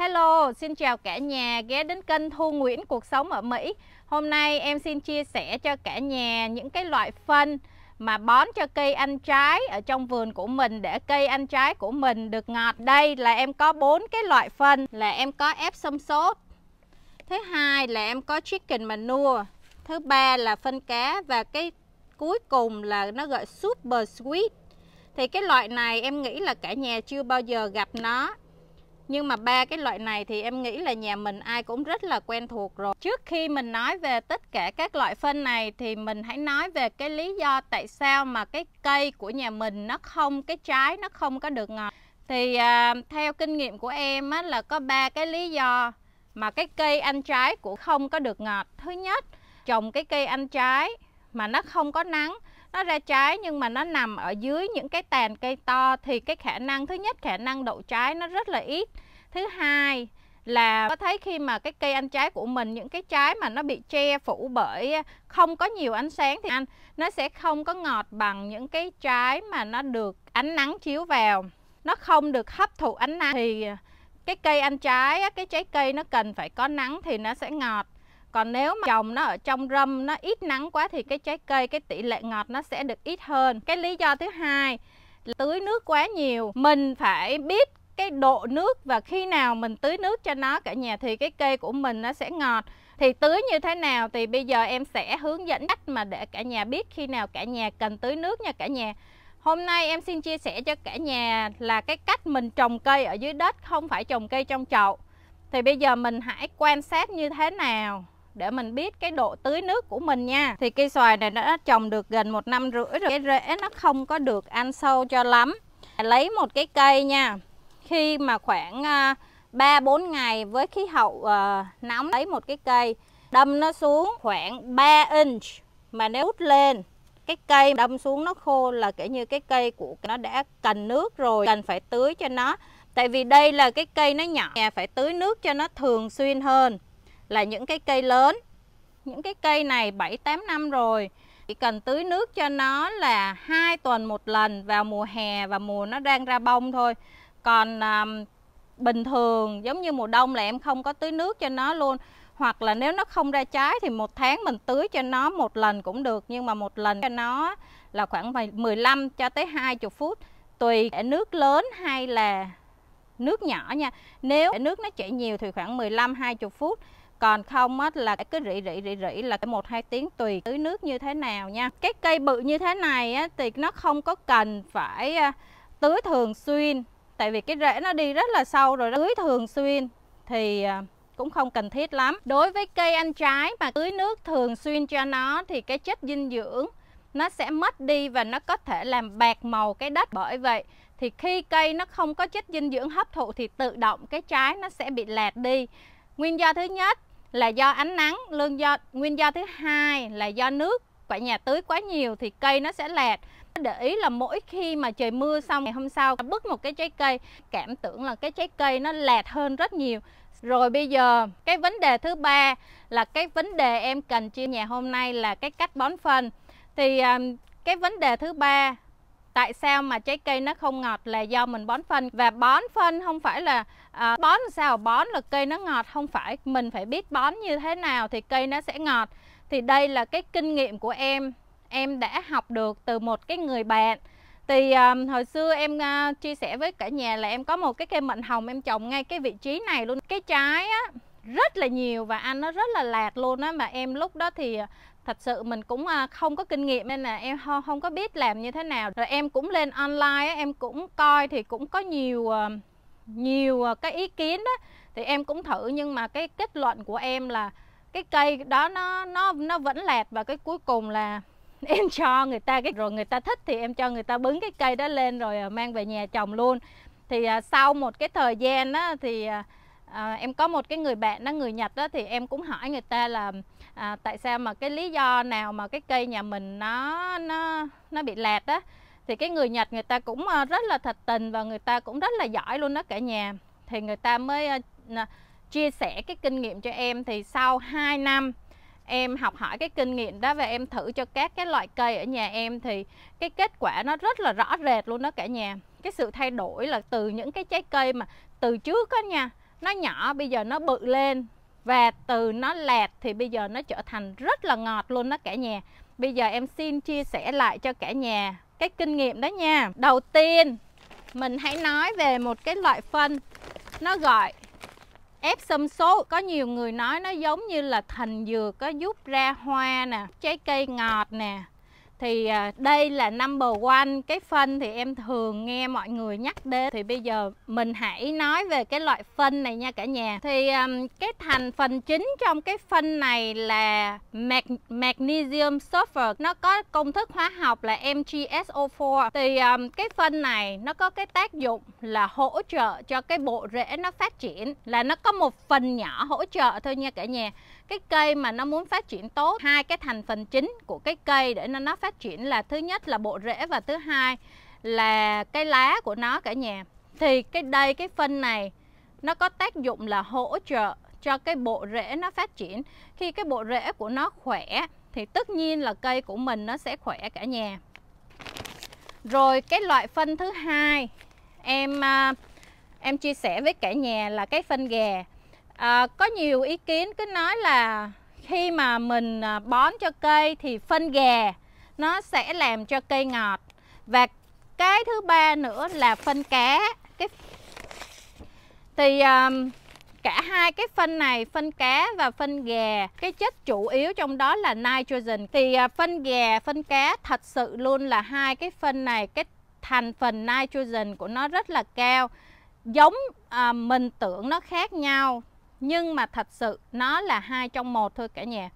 Hello, xin chào cả nhà ghé đến kênh Thu Nguyễn Cuộc Sống ở Mỹ Hôm nay em xin chia sẻ cho cả nhà những cái loại phân mà bón cho cây ăn trái ở trong vườn của mình để cây ăn trái của mình được ngọt Đây là em có bốn cái loại phân là em có ép xâm sốt Thứ hai là em có chicken manure Thứ ba là phân cá và cái cuối cùng là nó gọi super sweet Thì cái loại này em nghĩ là cả nhà chưa bao giờ gặp nó nhưng mà ba cái loại này thì em nghĩ là nhà mình ai cũng rất là quen thuộc rồi trước khi mình nói về tất cả các loại phân này thì mình hãy nói về cái lý do tại sao mà cái cây của nhà mình nó không cái trái nó không có được ngọt thì à, theo kinh nghiệm của em á, là có ba cái lý do mà cái cây ăn trái của không có được ngọt thứ nhất trồng cái cây ăn trái mà nó không có nắng nó ra trái nhưng mà nó nằm ở dưới những cái tàn cây to thì cái khả năng thứ nhất khả năng đậu trái nó rất là ít thứ hai là có thấy khi mà cái cây ăn trái của mình những cái trái mà nó bị che phủ bởi không có nhiều ánh sáng thì anh nó sẽ không có ngọt bằng những cái trái mà nó được ánh nắng chiếu vào nó không được hấp thụ ánh nắng thì à, cái cây ăn trái cái trái cây nó cần phải có nắng thì nó sẽ ngọt còn nếu mà trồng nó ở trong râm nó ít nắng quá thì cái trái cây cái tỷ lệ ngọt nó sẽ được ít hơn cái lý do thứ hai tưới nước quá nhiều mình phải biết cái độ nước và khi nào mình tưới nước cho nó cả nhà thì cái cây của mình nó sẽ ngọt thì tưới như thế nào thì bây giờ em sẽ hướng dẫn cách mà để cả nhà biết khi nào cả nhà cần tưới nước nha cả nhà Hôm nay em xin chia sẻ cho cả nhà là cái cách mình trồng cây ở dưới đất không phải trồng cây trong chậu. Thì bây giờ mình hãy quan sát như thế nào để mình biết cái độ tưới nước của mình nha thì cây xoài này nó đã trồng được gần một năm rưỡi rồi cái rễ nó không có được ăn sâu cho lắm lấy một cái cây nha khi mà khoảng 3 à, bốn ngày với khí hậu uh, nóng lấy một cái cây đâm nó xuống khoảng 3 inch mà nếu hút lên cái cây đâm xuống nó khô là kiểu như cái cây của nó đã cần nước rồi cần phải tưới cho nó tại vì đây là cái cây nó nhỏ phải tưới nước cho nó thường xuyên hơn là những cái cây lớn những cái cây này 7-8 năm rồi chỉ cần tưới nước cho nó là hai tuần một lần vào mùa hè và mùa nó đang ra bông thôi còn à, bình thường giống như mùa đông là em không có tưới nước cho nó luôn hoặc là nếu nó không ra trái thì một tháng mình tưới cho nó một lần cũng được nhưng mà một lần cho nó là khoảng 15 cho tới 20 phút tùy nước lớn hay là nước nhỏ nha nếu nước nó chảy nhiều thì khoảng 15 20 phút còn không á, là cứ rỉ rỉ rỉ rỉ là một hai tiếng tùy tưới nước như thế nào nha cái cây bự như thế này á, thì nó không có cần phải à, tưới thường xuyên tại vì cái rễ nó đi rất là sâu rồi tưới thường xuyên thì à, cũng không cần thiết lắm đối với cây ăn trái mà tưới nước thường xuyên cho nó thì cái chất dinh dưỡng nó sẽ mất đi và nó có thể làm bạc màu cái đất bởi vậy thì khi cây nó không có chất dinh dưỡng hấp thụ thì tự động cái trái nó sẽ bị lạt đi nguyên do thứ nhất là do ánh nắng lương do nguyên do thứ hai là do nước quả nhà tưới quá nhiều thì cây nó sẽ lẹt để ý là mỗi khi mà trời mưa xong ngày hôm sau bứt một cái trái cây cảm tưởng là cái trái cây nó lẹt hơn rất nhiều rồi bây giờ cái vấn đề thứ ba là cái vấn đề em cần chia nhà hôm nay là cái cách bón phân thì cái vấn đề thứ ba Tại sao mà trái cây nó không ngọt là do mình bón phân và bón phân không phải là à, bón sao bón là cây nó ngọt không phải mình phải biết bón như thế nào thì cây nó sẽ ngọt. Thì đây là cái kinh nghiệm của em, em đã học được từ một cái người bạn. Thì à, hồi xưa em à, chia sẻ với cả nhà là em có một cái cây mận hồng em trồng ngay cái vị trí này luôn. Cái trái á rất là nhiều và ăn nó rất là lạt luôn á mà em lúc đó thì thật sự mình cũng à, không có kinh nghiệm nên là em không, không có biết làm như thế nào rồi em cũng lên online em cũng coi thì cũng có nhiều ờ, nhiều ờ, cái ý kiến đó thì em cũng thử nhưng mà cái kết luận của em là cái cây đó nó nó nó vẫn lẹt và cái cuối cùng là em cho người ta cái rồi người ta thích thì em cho người ta bứng cái cây đó lên rồi ờ, mang về nhà trồng luôn thì à, sau một cái thời gian đó thì à, à, em có một cái người bạn đó người Nhật đó thì em cũng hỏi người ta là à, tại sao mà cái lý do nào mà cái cây nhà mình nó nó nó bị lẹt á thì cái người Nhật người ta cũng ờ, rất là thật tình và người ta cũng rất là giỏi luôn đó cả nhà thì người ta mới ờ, chia sẻ cái kinh nghiệm cho em thì sau 2 năm em học hỏi cái kinh nghiệm đó và em thử cho các cái loại cây ở nhà em thì cái kết quả nó rất là rõ rệt luôn đó cả nhà cái sự thay đổi là từ những cái trái cây mà từ trước đó nha nó nhỏ bây giờ nó bự lên và từ nó lẹt thì bây giờ nó trở thành rất là ngọt luôn đó cả nhà bây giờ em xin chia sẻ lại cho cả nhà cái kinh nghiệm đó nha đầu tiên mình hãy nói về một cái loại phân nó gọi ép xâm số có nhiều người nói nó giống như là thành dừa có giúp ra hoa nè trái cây ngọt nè thì à, đây là number one cái phân thì em thường nghe mọi người nhắc đến thì bây giờ mình hãy nói về cái loại phân này nha cả nhà thì cái thành phần chính trong cái phân này là magnesium sulfur nó có công thức hóa học là MgSO4 thì cái phân này nó có cái tác dụng là hỗ trợ cho cái bộ rễ nó phát triển là nó có một phần nhỏ hỗ trợ thôi nha cả nhà cái cây mà nó muốn phát triển tốt hai cái thành phần chính của cái cây để nó nó phát triển là thứ nhất là bộ rễ và thứ hai là cái lá của nó cả nhà thì cái đây cái phân này nó có tác dụng là hỗ trợ cho cái bộ rễ nó phát triển khi cái bộ rễ của nó khỏe thì tất nhiên là cây của mình nó sẽ khỏe cả nhà rồi cái loại phân thứ hai em à, em chia sẻ với cả nhà là cái phân gà à, có nhiều ý kiến cứ nói là khi mà mình ờ, bón cho cây thì phân gà nó sẽ làm cho cây ngọt và cái thứ ba nữa là phân cá cái thì um, cả hai cái phân này phân cá và phân gà cái chất chủ yếu trong đó là nitrogen thì uh, phân gà phân cá thật sự luôn là hai cái phân này cái thành phần nitrogen của nó rất là cao giống à, mình tưởng nó khác nhau nhưng mà thật sự nó là hai trong một thôi cả nhà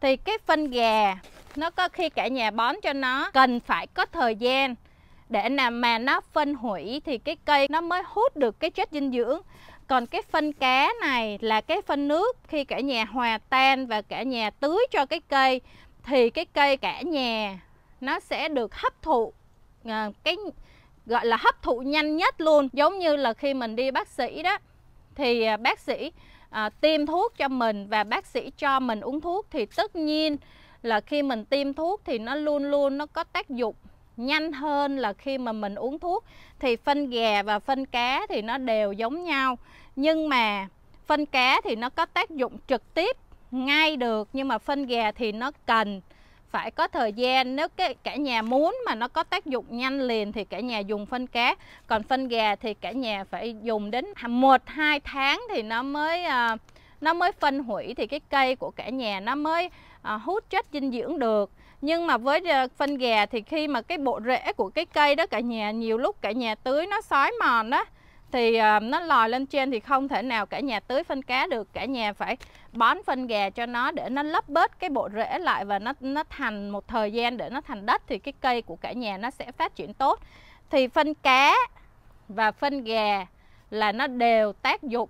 thì cái phân gà nó có khi cả nhà bón cho nó cần phải có thời gian để làm mà nó phân hủy thì cái cây nó mới hút được cái chất dinh dưỡng còn cái phân cá này là cái phân nước khi cả nhà hòa tan và cả nhà tưới cho cái cây thì cái cây cả nhà nó sẽ được hấp thụ à, cái gọi là hấp thụ nhanh nhất luôn giống như là khi mình đi bác sĩ đó thì à, bác sĩ à, tiêm thuốc cho mình và bác sĩ cho mình uống thuốc thì tất nhiên là khi mình tiêm thuốc thì nó luôn luôn nó có tác dụng nhanh hơn là khi mà mình uống thuốc thì phân gà và phân cá thì nó đều giống nhau nhưng mà phân cá thì nó có tác dụng trực tiếp ngay được nhưng mà phân gà thì nó cần phải có thời gian nếu cái cả nhà muốn mà nó có tác dụng nhanh liền thì cả nhà dùng phân cá còn phân gà thì cả nhà phải dùng đến một hai tháng thì nó mới uh, nó mới phân hủy thì cái cây của cả nhà nó mới à, hút chất dinh dưỡng được nhưng mà với ờ, phân gà thì khi mà cái bộ rễ của cái cây đó cả nhà nhiều lúc cả nhà tưới nó sói mòn đó thì à, nó lòi lên trên thì không thể nào cả nhà tưới phân cá được cả nhà phải bón phân gà cho nó để nó lấp bớt cái bộ rễ lại và nó nó thành một thời gian để nó thành đất thì cái cây của cả nhà nó sẽ phát triển tốt thì phân cá và phân gà là nó đều tác dụng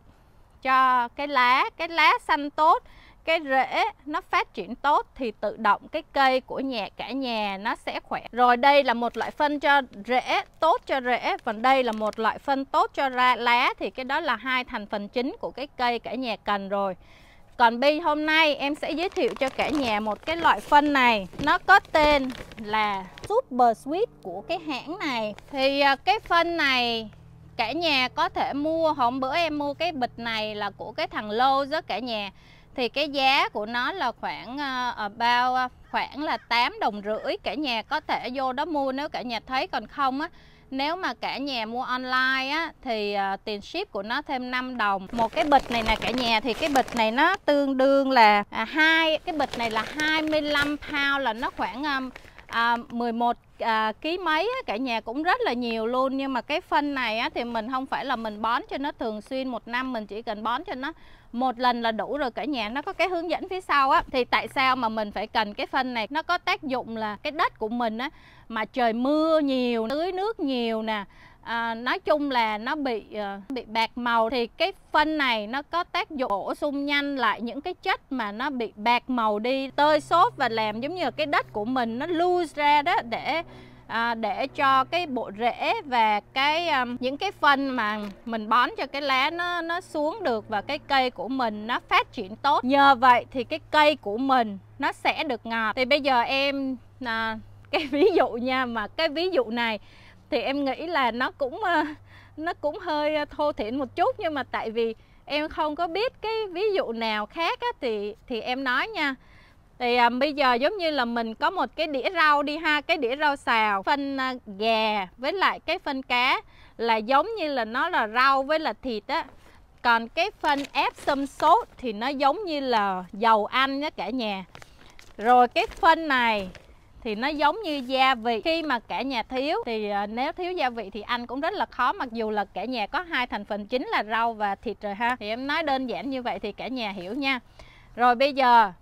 cho cái lá cái lá xanh tốt cái rễ nó phát triển tốt thì tự động cái cây của nhà cả nhà nó sẽ khỏe rồi đây là một loại phân cho rễ tốt cho rễ còn đây là một loại phân tốt cho ra lá thì cái đó là hai thành phần chính của cái cây cả nhà cần rồi còn bi hôm nay em sẽ giới thiệu cho cả nhà một cái loại phân này Nó có tên là Super Sweet của cái hãng này Thì à, cái phân này cả nhà có thể mua Hôm bữa em mua cái bịch này là của cái thằng Lô đó cả nhà Thì cái giá của nó là khoảng ở à, à, bao khoảng là 8 đồng rưỡi Cả nhà có thể vô đó mua nếu cả nhà thấy còn không á nếu mà cả nhà mua online á thì à, tiền ship của nó thêm 5 đồng. Một cái bịch này nè cả nhà thì cái bịch này nó tương đương là à, hai cái bịch này là 25 pound là nó khoảng um, à, 11 à, à, ký mấy á, cả nhà cũng rất là nhiều luôn nhưng mà cái phân này á, thì mình không phải là mình bón cho nó thường xuyên một năm mình chỉ cần bón cho nó một lần là đủ rồi cả nhà nó có cái hướng dẫn phía sau á thì tại sao mà mình phải cần cái phân này nó có tác dụng là cái đất của mình á mà trời mưa nhiều tưới nước nhiều nè à, nói chung là nó bị ờ, bị bạc màu thì cái phân này nó có tác dụng bổ sung nhanh lại những cái chất mà nó bị bạc màu đi tơi xốp và làm giống như cái đất của mình nó loose ra đó để à, để cho cái bộ rễ và cái um, những cái phân mà mình bón cho cái lá nó nó xuống được và cái cây của mình nó phát triển tốt nhờ vậy thì cái cây của mình nó sẽ được ngọt thì bây giờ em à, cái ví dụ nha mà cái ví dụ này thì em nghĩ là nó cũng ờ, nó cũng hơi ờ, thô thiển một chút nhưng mà tại vì em không có biết cái ví dụ nào khác á, thì thì em nói nha thì à, bây giờ giống như là mình có một cái đĩa rau đi ha cái đĩa rau xào phân à, gà với lại cái phân cá là giống như là nó là rau với là thịt á còn cái phân ép xâm sốt thì nó giống như là dầu ăn đó cả nhà rồi cái phân này thì nó giống như gia vị khi mà cả nhà thiếu thì à, nếu thiếu gia vị thì ăn cũng rất là khó mặc dù là cả nhà có hai thành phần chính là rau và thịt rồi ha thì em nói đơn giản như vậy thì cả nhà hiểu nha rồi bây giờ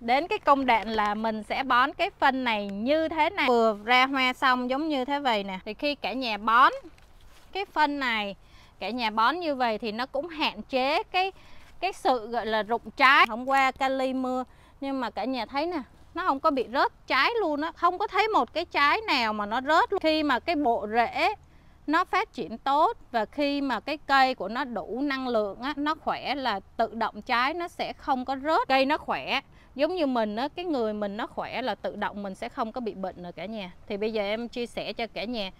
đến cái công đoạn là mình sẽ bón cái phân này như thế này vừa ra hoa xong giống như thế vậy nè thì khi cả nhà bón cái phân này cả nhà bón như vậy thì nó cũng hạn chế cái cái sự gọi là rụng trái hôm qua kali mưa nhưng mà cả nhà thấy nè nó không có bị rớt trái luôn á không có thấy một cái trái nào mà nó rớt luôn. khi mà cái bộ rễ nó phát triển tốt và khi mà cái cây của nó đủ năng lượng á nó khỏe là tự động trái nó sẽ không có rớt cây nó khỏe giống như mình á cái người mình nó khỏe là tự động mình sẽ không có bị bệnh nữa cả nhà thì bây giờ em chia sẻ cho cả nhà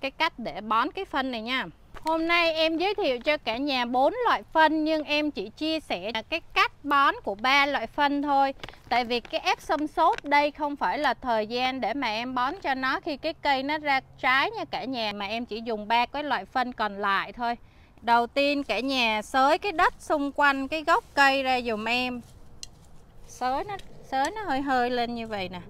cái cách để bón cái phân này nha Hôm nay em giới thiệu cho cả nhà bốn loại phân nhưng em chỉ chia sẻ cái cách bón của ba loại phân thôi. Tại vì cái ép xâm sốt đây không phải là thời gian để mà em bón cho nó khi cái cây nó ra trái nha cả nhà mà em chỉ dùng ba cái loại phân còn lại thôi. Đầu tiên cả nhà xới cái đất xung quanh cái gốc cây ra dùm em. Xới nó xới nó hơi hơi lên như vậy nè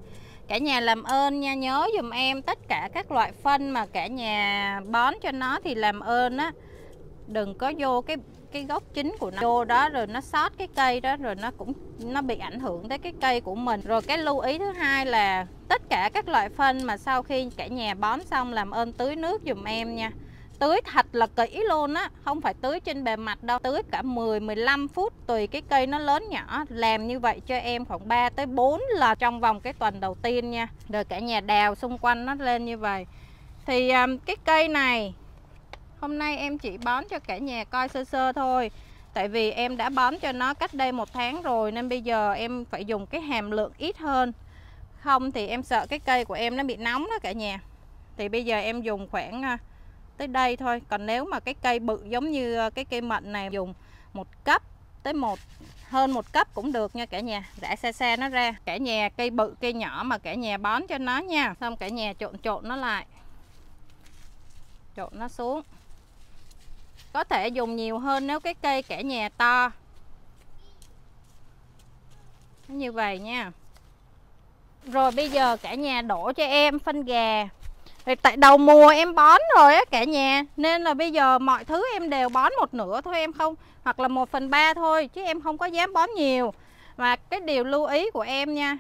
cả nhà làm ơn nha nhớ dùm em tất cả các loại phân mà cả nhà bón cho nó thì làm ơn á đừng có vô cái cái gốc chính của nó vô đó rồi nó sót cái cây đó rồi nó cũng nó bị ảnh hưởng tới cái cây của mình rồi cái lưu ý thứ hai là tất cả các loại phân mà sau khi cả nhà bón xong làm ơn tưới nước dùm em nha tưới thật là kỹ luôn á không phải tưới trên bề mặt đâu tưới cả 10 15 phút tùy cái cây nó lớn nhỏ làm như vậy cho em khoảng 3 tới 4 là trong vòng cái tuần đầu tiên nha rồi cả nhà đào xung quanh nó lên như vậy thì um, cái cây này hôm nay em chỉ bón cho cả nhà coi sơ sơ thôi Tại vì em đã bón cho nó cách đây một tháng rồi Nên bây giờ em phải dùng cái hàm lượng ít hơn Không thì em sợ cái cây của em nó bị nóng đó cả nhà Thì bây giờ em dùng khoảng tới đây thôi còn nếu mà cái cây bự giống như ờ, cái cây mận này dùng một cấp tới một hơn một cấp cũng được nha cả nhà rã xe xe nó ra cả nhà cây bự cây nhỏ mà cả nhà bón cho nó nha xong cả nhà trộn trộn nó lại trộn nó xuống có thể dùng nhiều hơn nếu cái cây cả nhà to như vậy nha rồi bây giờ cả nhà đổ cho em phân gà thì tại đầu mùa em bón rồi á cả nhà nên là bây giờ mọi thứ em đều bón một nửa thôi em không hoặc là một phần ba thôi chứ em không có dám bón nhiều mà cái điều lưu ý của em nha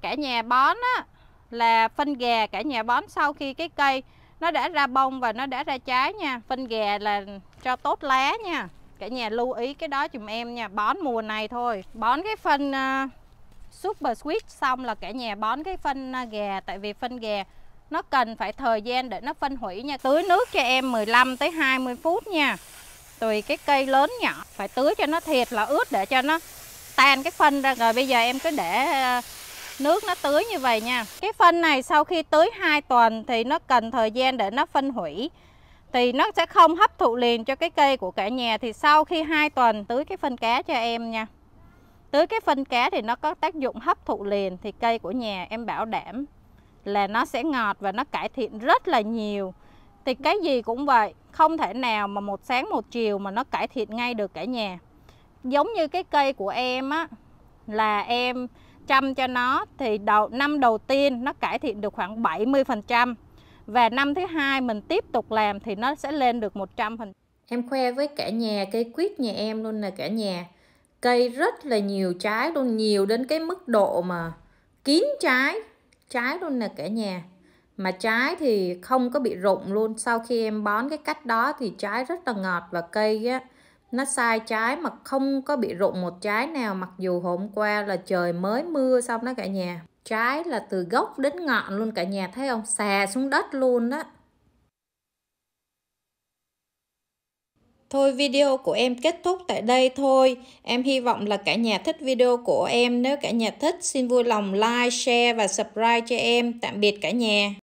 cả nhà bón á là phân gà cả nhà bón sau khi cái cây nó đã ra bông và nó đã ra trái nha phân gà là cho tốt lá nha cả nhà lưu ý cái đó dùm em nha bón mùa này thôi bón cái phân uh, super sweet xong là cả nhà bón cái phân uh, gà tại vì phân gà nó cần phải thời gian để nó phân hủy nha tưới nước cho em 15 tới 20 phút nha tùy cái cây lớn nhỏ phải tưới cho nó thiệt là ướt để cho nó tan cái phân ra rồi bây giờ em cứ để ờ, nước nó tưới như vậy nha cái phân này sau khi tưới 2 tuần thì nó cần thời gian để nó phân hủy thì nó sẽ không hấp thụ liền cho cái cây của cả nhà thì sau khi 2 tuần tưới cái phân cá cho em nha tưới cái phân cá thì nó có tác dụng hấp thụ liền thì cây của nhà em bảo đảm là nó sẽ ngọt và nó cải thiện rất là nhiều thì cái gì cũng vậy không thể nào mà một sáng một chiều mà nó cải thiện ngay được cả nhà giống như cái cây của em á là em chăm cho nó thì đầu năm đầu tiên nó cải thiện được khoảng 70% và năm thứ hai mình tiếp tục làm thì nó sẽ lên được 100%. Em khoe với cả nhà cây quýt nhà em luôn là cả nhà. Cây rất là nhiều trái luôn, nhiều đến cái mức độ mà kín trái trái luôn nè cả nhà mà trái thì không có bị rụng luôn sau khi em bón cái cách đó thì trái rất là ngọt và cây á nó sai trái mà không có bị rụng một trái nào mặc dù hôm qua là trời mới mưa xong đó cả nhà trái là từ gốc đến ngọn luôn cả nhà thấy không xà xuống đất luôn đó Thôi video của em kết thúc tại đây thôi. Em hy vọng là cả nhà thích video của em. Nếu cả nhà thích, xin vui lòng like, share và subscribe cho em. Tạm biệt cả nhà.